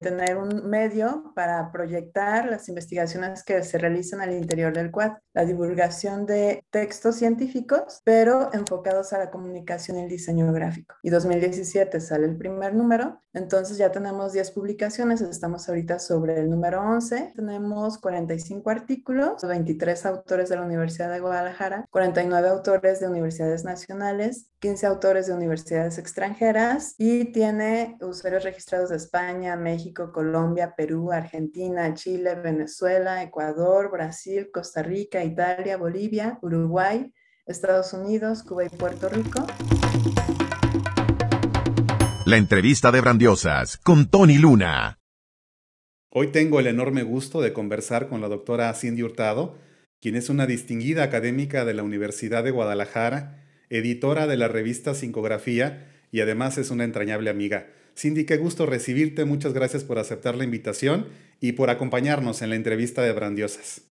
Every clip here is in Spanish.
tener un medio para proyectar las investigaciones que se realizan al interior del CUAD, la divulgación de textos científicos, pero enfocados a la comunicación y el diseño gráfico. Y 2017 sale el primer número, entonces ya tenemos 10 publicaciones, estamos ahorita sobre el número 11, tenemos 45 artículos, 23 autores de la Universidad de Guadalajara, 49 autores de universidades nacionales, 15 autores de universidades extranjeras y tiene usuarios registrados de España, México, Colombia, Perú, Argentina, Chile, Venezuela, Ecuador, Brasil, Costa Rica, Italia, Bolivia, Uruguay, Estados Unidos, Cuba y Puerto Rico. La entrevista de Brandiosas con Tony Luna. Hoy tengo el enorme gusto de conversar con la doctora Cindy Hurtado, quien es una distinguida académica de la Universidad de Guadalajara editora de la revista CincoGrafía y además es una entrañable amiga. Cindy, qué gusto recibirte, muchas gracias por aceptar la invitación y por acompañarnos en la entrevista de Brandiosas.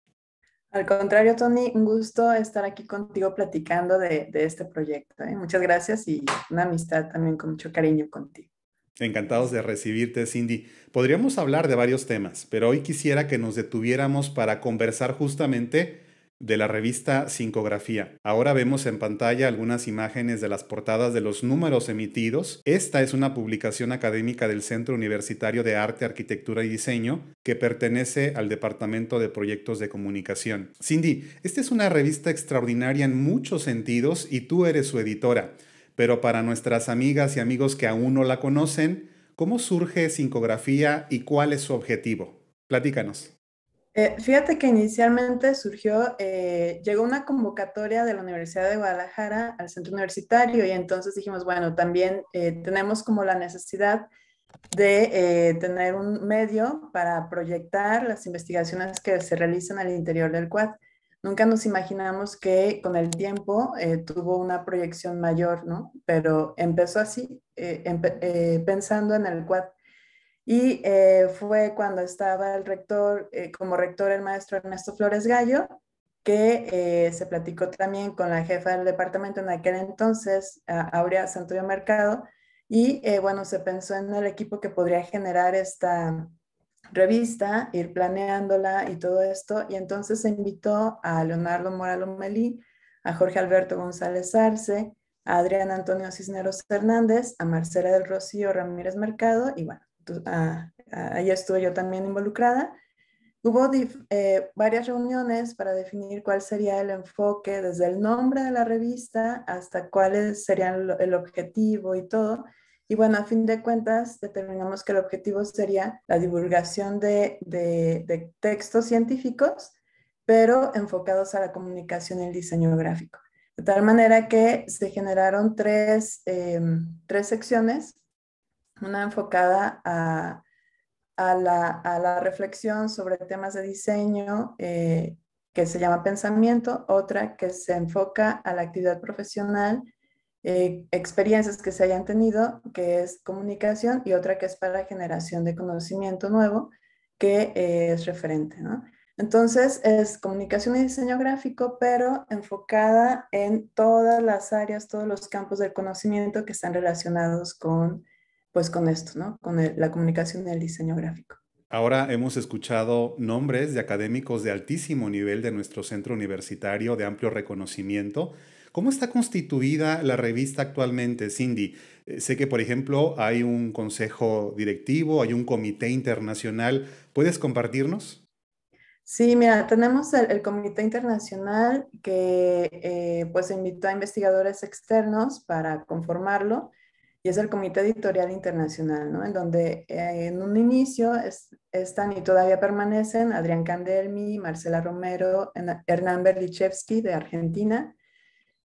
Al contrario, Tony, un gusto estar aquí contigo platicando de, este proyecto. ¿eh? Muchas gracias y una amistad también con mucho cariño contigo. Encantados de recibirte, Cindy. Podríamos hablar de varios temas, pero hoy quisiera que nos detuviéramos para conversar justamente de la revista Sincografía. Ahora vemos en pantalla algunas imágenes de las portadas de los números emitidos. Esta es una publicación académica del Centro Universitario de Arte, Arquitectura y Diseño que pertenece al Departamento de Proyectos de Comunicación. Cindy, esta es una revista extraordinaria en muchos sentidos y tú eres su editora. Pero para nuestras amigas y amigos que aún no la conocen, ¿cómo surge Sincografía y cuál es su objetivo? Platícanos. Eh, fíjate que inicialmente surgió, eh, llegó una convocatoria de la Universidad de Guadalajara al centro universitario y entonces dijimos, bueno, también eh, tenemos como la necesidad de tener un medio para proyectar las investigaciones que se realizan al interior del CUAD. Nunca nos imaginamos que con el tiempo tuvo una proyección mayor, ¿no? Pero empezó así, pensando en el CUAD y eh, fue cuando estaba el rector, eh, como rector el maestro Ernesto Flores Gallo, que eh, se platicó también con la jefa del departamento en aquel entonces, Aurea Santurio Mercado, y bueno, se pensó en el equipo que podría generar esta revista, ir planeándola y todo esto, y entonces se invitó a Leonardo Moral Melí, a Jorge Alberto González Arce, a Adrián Antonio Cisneros Hernández, a Marcela del Rocío Ramírez Mercado, y bueno, ahí estuve yo también involucrada, hubo eh, varias reuniones para definir cuál sería el enfoque desde el nombre de la revista hasta cuál sería el, objetivo y todo. Y bueno, a fin de cuentas, determinamos que el objetivo sería la divulgación de, textos científicos, pero enfocados a la comunicación y el diseño gráfico. De tal manera que se generaron tres, em, tres secciones una enfocada a, la, reflexión sobre temas de diseño eh, que se llama pensamiento, otra que se enfoca a la actividad profesional, eh, experiencias que se hayan tenido, que es comunicación, y otra que es para generación de conocimiento nuevo, que eh, es referente. Entonces, es comunicación y diseño gráfico, pero enfocada en todas las áreas, todos los campos del conocimiento que están relacionados con pues con esto, ¿no? Con la comunicación y diseño gráfico. Ahora hemos escuchado nombres de académicos de altísimo nivel de nuestro centro universitario de amplio reconocimiento. ¿Cómo está constituida la revista actualmente, Cindy? Eh, sé que, por ejemplo, hay un consejo directivo, hay un comité internacional. ¿Puedes compartirnos? Sí, mira, tenemos el, comité internacional que eh, pues invitó a investigadores externos para conformarlo y es el Comité Editorial Internacional, ¿no? En donde eh, en un inicio están y todavía permanecen Adrián Candelmi, Marcela Romero, Hernán Berlichewski de Argentina,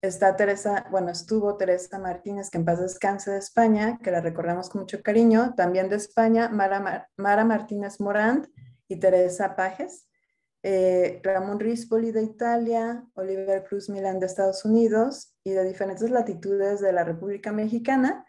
está Teresa, bueno, estuvo Teresa Martínez, que en paz descanse de España, que la recordamos con mucho cariño, también de España, Mara, Martínez Morant y Teresa Pajes, eh, Ramón Rispoli de Italia, Oliver Cruz Milán de Estados Unidos y de diferentes latitudes de la República Mexicana,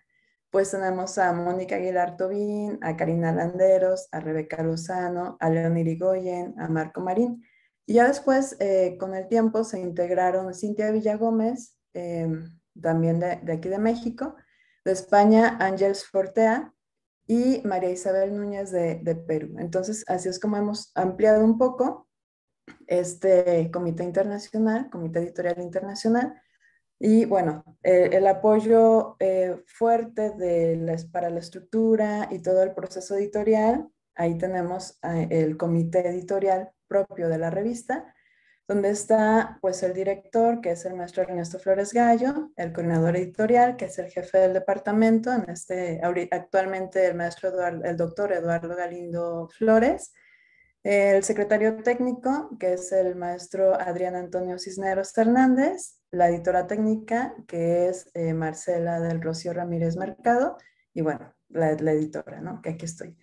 pues tenemos a Mónica Aguilar Tobín, a Karina Landeros, a Rebeca Lozano, a León Irigoyen, a Marco Marín. Y ya después, eh, con el tiempo, se integraron Cintia Villagómez, Gómez, em, también de, aquí de México, de España, Ángels Fortea y María Isabel Núñez de, de, Perú. Entonces, así es como hemos ampliado un poco este comité internacional, comité editorial internacional, y bueno, eh, el apoyo eh, fuerte de para la estructura y todo el proceso editorial, ahí tenemos el comité editorial propio de la revista, donde está pues el director, que es el maestro Ernesto Flores Gallo, el coordinador editorial, que es el jefe del departamento, en este, actualmente el maestro el doctor Eduardo Galindo Flores, el secretario técnico, que es el maestro Adrián Antonio Cisneros Fernández. la editora técnica, que es eh, Marcela del Rocío Ramírez Mercado, y bueno, la, editora, ¿no? Que aquí estoy.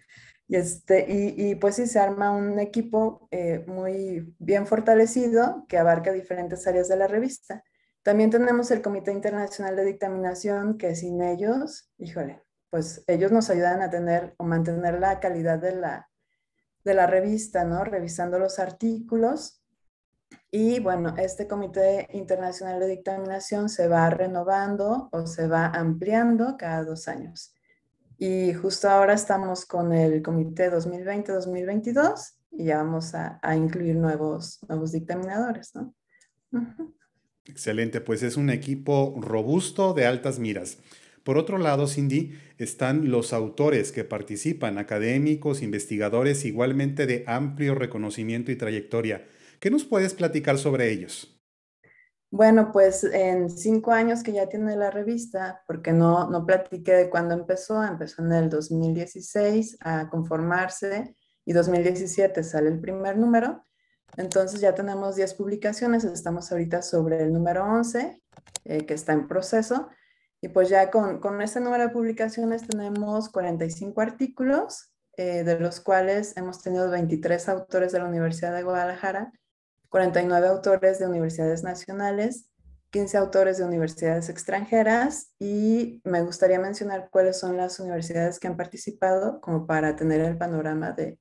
Y, este, y, pues sí, se arma un equipo eh, muy bien fortalecido que abarca diferentes áreas de la revista. También tenemos el Comité Internacional de Dictaminación, que sin ellos, híjole, pues ellos nos ayudan a tener o mantener la calidad de la de la revista, ¿no? Revisando los artículos. Y bueno, este Comité Internacional de Dictaminación se va renovando o se va ampliando cada dos años. Y justo ahora estamos con el Comité 2020-2022 y ya vamos a, incluir nuevos, nuevos dictaminadores, ¿no? Excelente, pues es un equipo robusto de altas miras. Por otro lado, Cindy, están los autores que participan, académicos, investigadores igualmente de amplio reconocimiento y trayectoria. ¿Qué nos puedes platicar sobre ellos? Bueno, pues en cinco años que ya tiene la revista, porque no, no platiqué de cuándo empezó, empezó en el 2016 a conformarse y 2017 sale el primer número. Entonces ya tenemos 10 publicaciones, estamos ahorita sobre el número 11 eh, que está en proceso y pues ya con, con este número de publicaciones tenemos 45 artículos, eh, de los cuales hemos tenido 23 autores de la Universidad de Guadalajara, 49 autores de universidades nacionales, 15 autores de universidades extranjeras y me gustaría mencionar cuáles son las universidades que han participado como para tener el panorama de,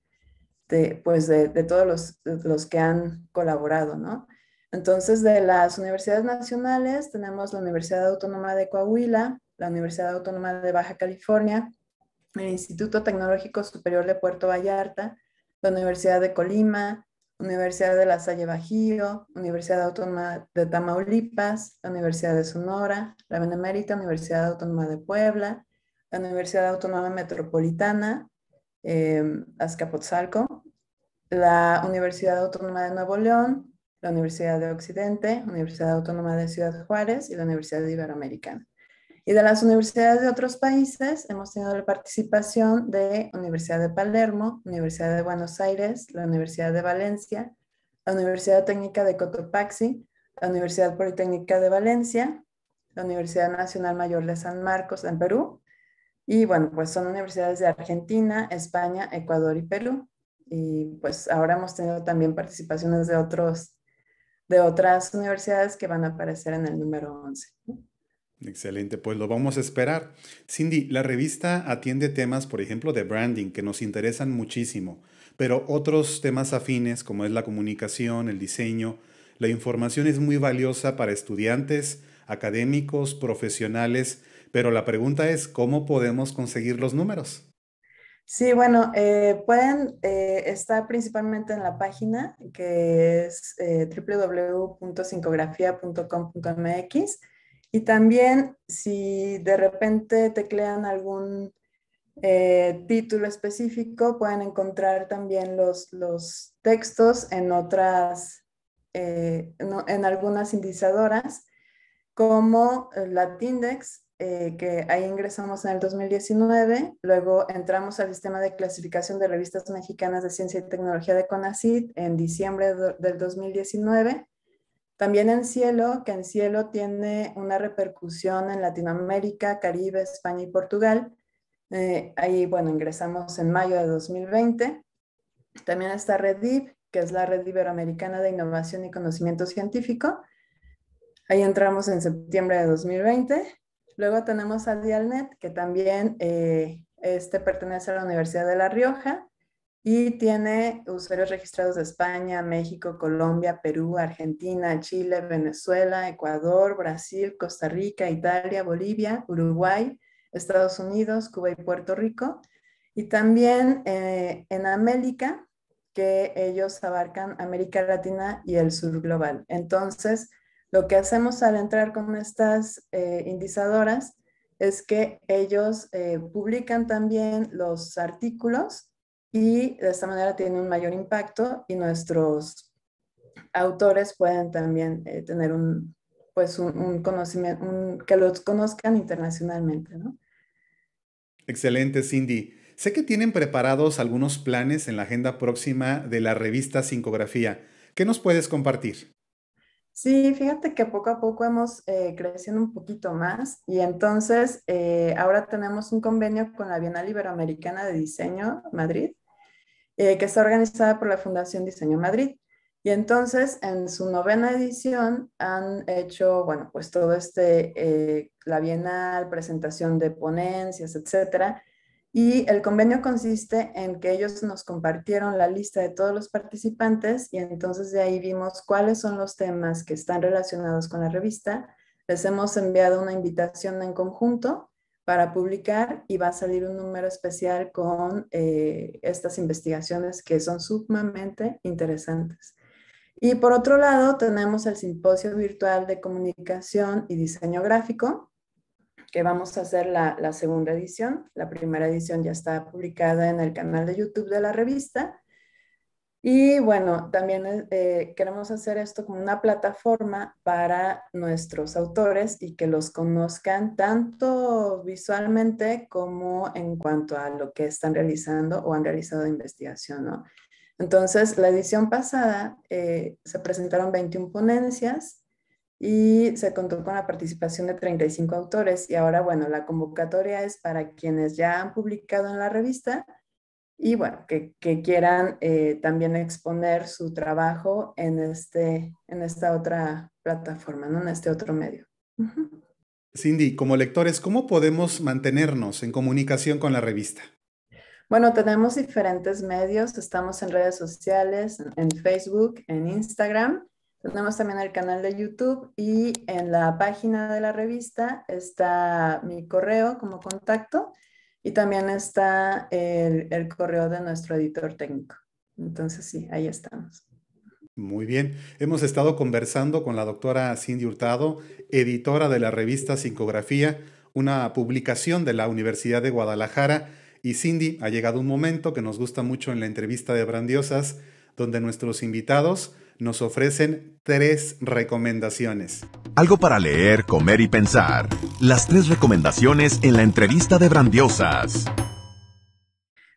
pues todos los, los, que han colaborado, ¿no? Entonces, de las universidades nacionales tenemos la Universidad Autónoma de Coahuila, la Universidad Autónoma de Baja California, el Instituto Tecnológico Superior de Puerto Vallarta, la Universidad de Colima, Universidad de La Salle Bajío, Universidad Autónoma de Tamaulipas, la Universidad de Sonora, la Benemérita Universidad Autónoma de Puebla, la Universidad Autónoma Metropolitana, em, Azcapotzalco, la Universidad Autónoma de Nuevo León, la Universidad de Occidente, Universidad Autónoma de Ciudad Juárez y la Universidad Iberoamericana. Y de las universidades de otros países hemos tenido la participación de Universidad de Palermo, Universidad de Buenos Aires, la Universidad de Valencia, la Universidad Técnica de Cotopaxi, la Universidad Politécnica de Valencia, la Universidad Nacional Mayor de San Marcos en Perú. Y bueno, pues son universidades de Argentina, España, Ecuador y Perú. Y pues ahora hemos tenido también participaciones de otros de otras universidades que van a aparecer en el número 11. Excelente, pues lo vamos a esperar. Cindy, la revista atiende temas, por ejemplo, de branding, que nos interesan muchísimo, pero otros temas afines, como es la comunicación, el diseño, la información es muy valiosa para estudiantes, académicos, profesionales, pero la pregunta es, ¿cómo podemos conseguir los números? Sí, bueno, eh, pueden eh, estar principalmente en la página que es eh, www.cincografía.com.mx y también si de repente teclean algún título específico, pueden encontrar también los, textos en otras, en algunas indizadoras como la eh, que ahí ingresamos en el 2019, luego entramos al sistema de clasificación de revistas mexicanas de ciencia y tecnología de CONACYT en diciembre del 2019. También en Cielo, que en Cielo tiene una repercusión en Latinoamérica, Caribe, España y Portugal. Eh, ahí, bueno, ingresamos en mayo de 2020. También está Redip, que es la Red Iberoamericana de Innovación y Conocimiento Científico. Ahí entramos en septiembre de 2020 Luego tenemos a Dialnet, que también eh, este pertenece a la Universidad de La Rioja y tiene usuarios registrados de España, México, Colombia, Perú, Argentina, Chile, Venezuela, Ecuador, Brasil, Costa Rica, Italia, Bolivia, Uruguay, Estados Unidos, Cuba y Puerto Rico. Y también eh, en América, que ellos abarcan América Latina y el sur global. Entonces, lo que hacemos al entrar con estas eh, indizadoras es que ellos eh, publican también los artículos y de esta manera tienen un mayor impacto y nuestros autores pueden también eh, tener un, pues un, conocimiento, que los conozcan internacionalmente. Excelente, Cindy. Sé que tienen preparados algunos planes en la agenda próxima de la revista Cincografía. ¿Qué nos puedes compartir? Sí, fíjate que poco a poco hemos eh, crecido un poquito más y entonces eh, ahora tenemos un convenio con la Bienal Iberoamericana de Diseño Madrid, eh, que está organizada por la Fundación Diseño Madrid. Y entonces en su novena edición han hecho, bueno, pues todo este, la Bienal, presentación de ponencias, etcétera. Y el convenio consiste en que ellos nos compartieron la lista de todos los participantes y entonces de ahí vimos cuáles son los temas que están relacionados con la revista. Les hemos enviado una invitación en conjunto para publicar y va a salir un número especial con eh, estas investigaciones que son sumamente interesantes. Y por otro lado, tenemos el simposio virtual de comunicación y diseño gráfico, que vamos a hacer la, segunda edición. La primera edición ya está publicada en el canal de YouTube de la revista. Y bueno, también eh, eh, queremos hacer esto como una plataforma para nuestros autores y que los conozcan tanto visualmente como en cuanto a lo que están realizando o han realizado de investigación, ¿no? Entonces, la edición pasada eh, se presentaron 21 ponencias y se contó con la participación de 35 autores y ahora, bueno, la convocatoria es para quienes ya han publicado en la revista y, bueno, que, quieran eh, también exponer su trabajo en, este, esta otra plataforma, en este otro medio. Cindy, como lectores, ¿cómo podemos mantenernos en comunicación con la revista? Bueno, tenemos diferentes medios, estamos en redes sociales, en Facebook, en Instagram tenemos también el canal de YouTube y en la página de la revista está mi correo como contacto y también está el, correo de nuestro editor técnico. Entonces sí, ahí estamos. Muy bien, hemos estado conversando con la doctora Cindy Hurtado, editora de la revista Psicografía, una publicación de la Universidad de Guadalajara. Y Cindy, ha llegado un momento que nos gusta mucho en la entrevista de Brandiosas, donde nuestros invitados nos ofrecen tres recomendaciones. Algo para leer, comer y pensar. Las tres recomendaciones en la entrevista de Brandiosas.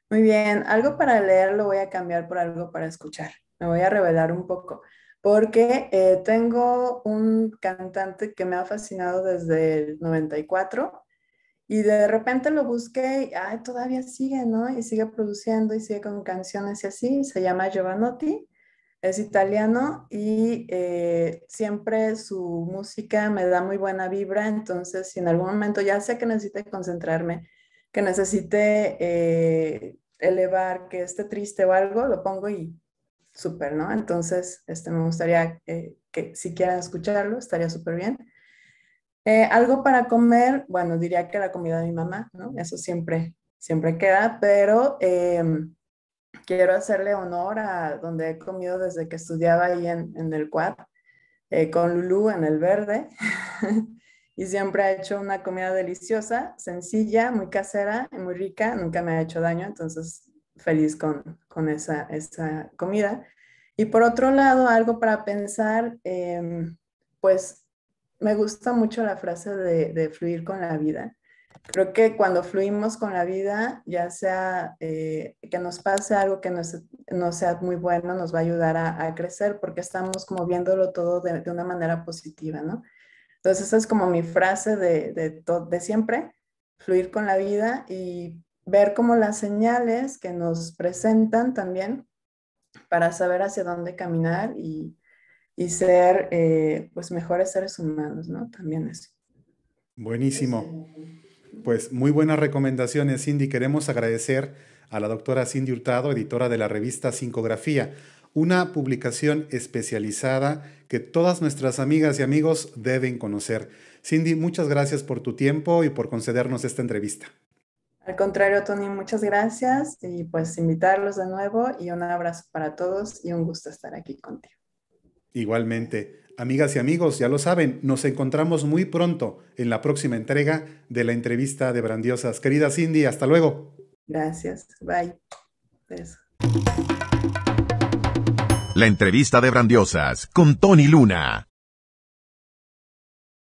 Muy bien, algo para leer lo voy a cambiar por algo para escuchar. Me voy a revelar un poco porque eh, tengo un cantante que me ha fascinado desde el 94 y de repente lo busqué y todavía sigue, ¿no? Y sigue produciendo y sigue con canciones y así. Se llama Giovanotti es italiano y eh, siempre su música me da muy buena vibra, entonces si en algún momento ya sé que necesite concentrarme, que necesite eh, elevar, que esté triste o algo, lo pongo y súper, ¿no? Entonces, este, me gustaría eh, que si quieran escucharlo, estaría súper bien. algo para comer, bueno, diría que la comida de mi mamá, ¿no? Eso siempre, siempre queda, pero em, quiero hacerle honor a donde he comido desde que estudiaba ahí en, en el cuad eh, con Lulu en el verde. y siempre ha hecho una comida deliciosa, sencilla, muy casera y muy rica. Nunca me ha hecho daño, entonces feliz con, esa, comida. Y por otro lado, algo para pensar, em, pues me gusta mucho la frase de fluir con la vida Creo que cuando fluimos con la vida, ya sea eh, que nos pase algo que no, sea muy bueno, nos va a ayudar a, crecer porque estamos como viéndolo todo de, de, una manera positiva, ¿no? Entonces esa es como mi frase de, de, de siempre, fluir con la vida y ver como las señales que nos presentan también para saber hacia dónde caminar y, y ser eh, pues mejores seres humanos, ¿no? También eso. Buenísimo. Pues muy buenas recomendaciones, Cindy. Queremos agradecer a la doctora Cindy Hurtado, editora de la revista Cincografía, una publicación especializada que todas nuestras amigas y amigos deben conocer. Cindy, muchas gracias por tu tiempo y por concedernos esta entrevista. Al contrario, Tony, muchas gracias y pues invitarlos de nuevo y un abrazo para todos y un gusto estar aquí contigo. Igualmente. Amigas y amigos, ya lo saben, nos encontramos muy pronto en la próxima entrega de la entrevista de Brandiosas. Querida Cindy, hasta luego. Gracias, bye. La entrevista de Brandiosas con Tony Luna.